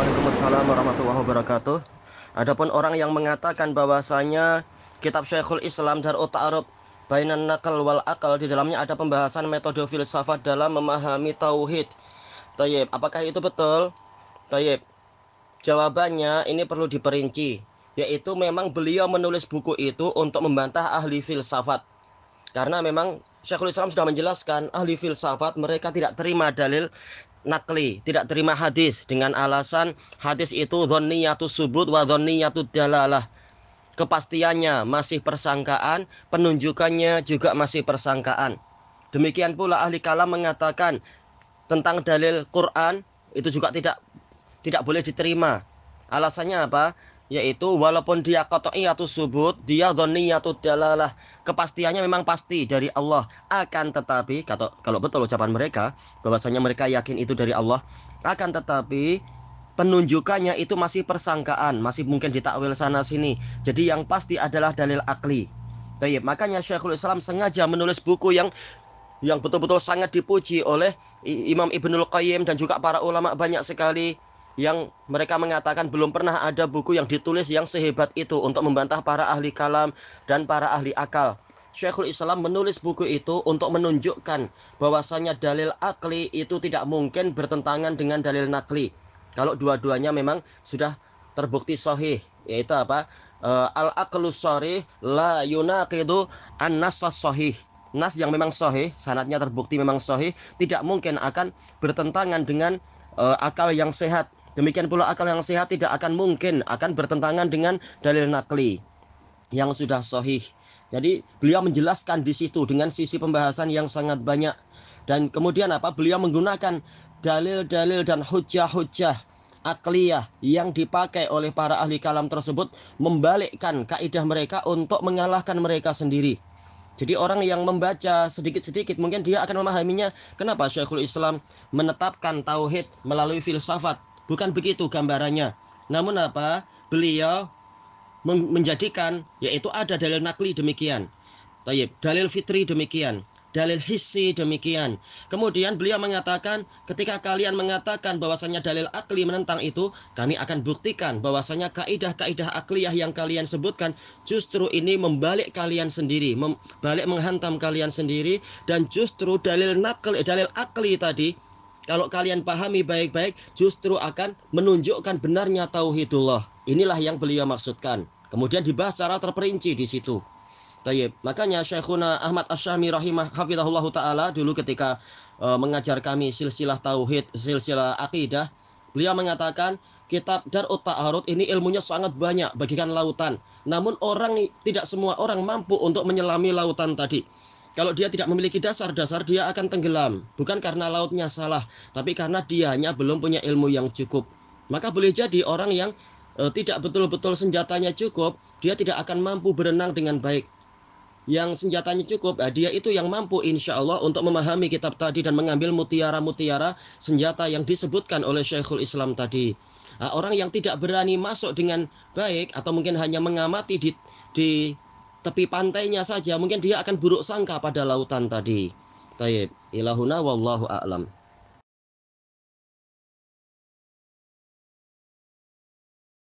Assalamualaikum warahmatullahi wabarakatuh. Adapun orang yang mengatakan bahwasanya kitab Syekhul Islam Darut Ta'arud Bainan Naqal wal Akal di dalamnya ada pembahasan metode filsafat dalam memahami tauhid. Tayyib, apakah itu betul? Tayyib. Jawabannya ini perlu diperinci, yaitu memang beliau menulis buku itu untuk membantah ahli filsafat. Karena memang Syekhul Islam sudah menjelaskan ahli filsafat mereka tidak terima dalil nakli, tidak terima hadis dengan alasan hadis itu dhanniyatu subut wa dhanniyatu dalalah. Kepastiannya masih persangkaan, penunjukannya juga masih persangkaan. Demikian pula ahli kalam mengatakan tentang dalil Quran itu juga tidak tidak boleh diterima. Alasannya apa? yaitu walaupun dia atau subut, dia atau dalalah. Kepastiannya memang pasti dari Allah. Akan tetapi kata kalau betul ucapan mereka bahwasanya mereka yakin itu dari Allah, akan tetapi penunjukannya itu masih persangkaan, masih mungkin ditakwil sana sini. Jadi yang pasti adalah dalil akli. Tayyib, makanya Syekhul Islam sengaja menulis buku yang yang betul-betul sangat dipuji oleh Imam Ibnul Qayyim dan juga para ulama banyak sekali yang mereka mengatakan belum pernah ada buku yang ditulis yang sehebat itu untuk membantah para ahli kalam dan para ahli akal. Syekhul Islam menulis buku itu untuk menunjukkan bahwasanya dalil akli itu tidak mungkin bertentangan dengan dalil nakli. Kalau dua-duanya memang sudah terbukti sahih, yaitu apa? E, al aqlu sharih la yunaqidu an-nas sahih. Nas yang memang sahih, sanatnya terbukti memang sahih, tidak mungkin akan bertentangan dengan e, akal yang sehat Demikian pula akal yang sehat tidak akan mungkin akan bertentangan dengan dalil nakli yang sudah sohih. Jadi beliau menjelaskan di situ dengan sisi pembahasan yang sangat banyak dan kemudian apa beliau menggunakan dalil-dalil dan hujah-hujah akliyah yang dipakai oleh para ahli kalam tersebut membalikkan kaidah mereka untuk mengalahkan mereka sendiri. Jadi orang yang membaca sedikit-sedikit mungkin dia akan memahaminya kenapa Syekhul Islam menetapkan tauhid melalui filsafat Bukan begitu gambarannya. Namun apa? Beliau menjadikan yaitu ada dalil nakli demikian. Taib, dalil fitri demikian, dalil hissi demikian. Kemudian beliau mengatakan ketika kalian mengatakan bahwasanya dalil akli menentang itu, kami akan buktikan bahwasanya kaidah-kaidah akliyah yang kalian sebutkan justru ini membalik kalian sendiri, membalik menghantam kalian sendiri dan justru dalil nakli dalil akli tadi kalau kalian pahami baik-baik, justru akan menunjukkan benarnya tauhidullah. Inilah yang beliau maksudkan. Kemudian dibahas secara terperinci di situ. Tayyip. Makanya Syekhuna Ahmad Asyami rahimah hafizahullah taala dulu ketika e, mengajar kami silsilah tauhid, silsilah akidah, beliau mengatakan kitab Darut Ta'arud ini ilmunya sangat banyak bagikan lautan. Namun orang tidak semua orang mampu untuk menyelami lautan tadi. Kalau dia tidak memiliki dasar-dasar, dia akan tenggelam. Bukan karena lautnya salah, tapi karena dianya belum punya ilmu yang cukup. Maka boleh jadi orang yang e, tidak betul-betul senjatanya cukup, dia tidak akan mampu berenang dengan baik. Yang senjatanya cukup, eh, dia itu yang mampu insya Allah untuk memahami kitab tadi dan mengambil mutiara-mutiara senjata yang disebutkan oleh Syekhul Islam tadi. Nah, orang yang tidak berani masuk dengan baik atau mungkin hanya mengamati di, di tepi pantainya saja mungkin dia akan buruk sangka pada lautan tadi. Taib. Ilahuna wallahu a'lam.